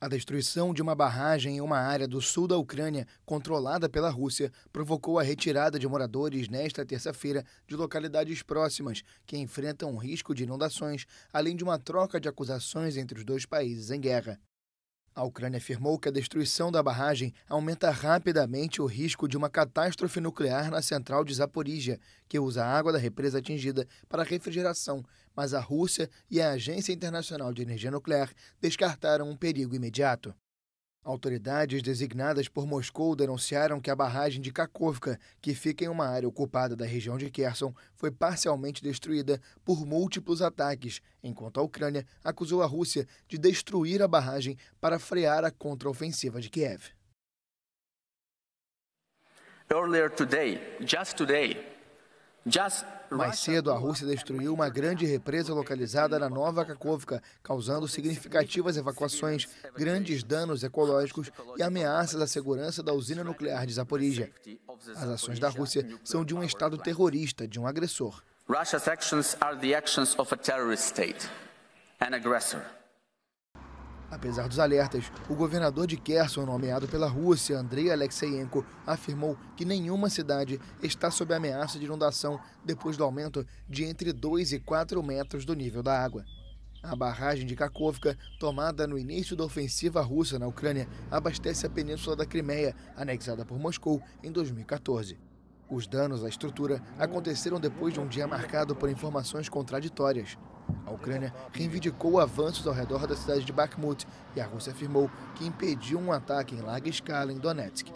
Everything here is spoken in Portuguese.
A destruição de uma barragem em uma área do sul da Ucrânia, controlada pela Rússia, provocou a retirada de moradores nesta terça-feira de localidades próximas, que enfrentam o risco de inundações, além de uma troca de acusações entre os dois países em guerra. A Ucrânia afirmou que a destruição da barragem aumenta rapidamente o risco de uma catástrofe nuclear na central de Zaporígia, que usa a água da represa atingida para refrigeração, mas a Rússia e a Agência Internacional de Energia Nuclear descartaram um perigo imediato. Autoridades designadas por Moscou denunciaram que a barragem de Kakovka, que fica em uma área ocupada da região de Kherson, foi parcialmente destruída por múltiplos ataques, enquanto a Ucrânia acusou a Rússia de destruir a barragem para frear a contraofensiva de Kiev. Earlier today, just today, mais cedo, a Rússia destruiu uma grande represa localizada na Nova Kakovka, causando significativas evacuações, grandes danos ecológicos e ameaças à segurança da usina nuclear de Zaporizhia. As ações da Rússia são de um Estado terrorista, de um agressor. Russia's actions are the actions of a terrorist state, an aggressor. Apesar dos alertas, o governador de Kherson, nomeado pela Rússia, Andrei Alexeyenko, afirmou que nenhuma cidade está sob ameaça de inundação depois do aumento de entre 2 e 4 metros do nível da água. A barragem de Kakovka, tomada no início da ofensiva russa na Ucrânia, abastece a península da Crimeia, anexada por Moscou em 2014. Os danos à estrutura aconteceram depois de um dia marcado por informações contraditórias. A Ucrânia reivindicou avanços ao redor da cidade de Bakhmut e a Rússia afirmou que impediu um ataque em larga escala em Donetsk.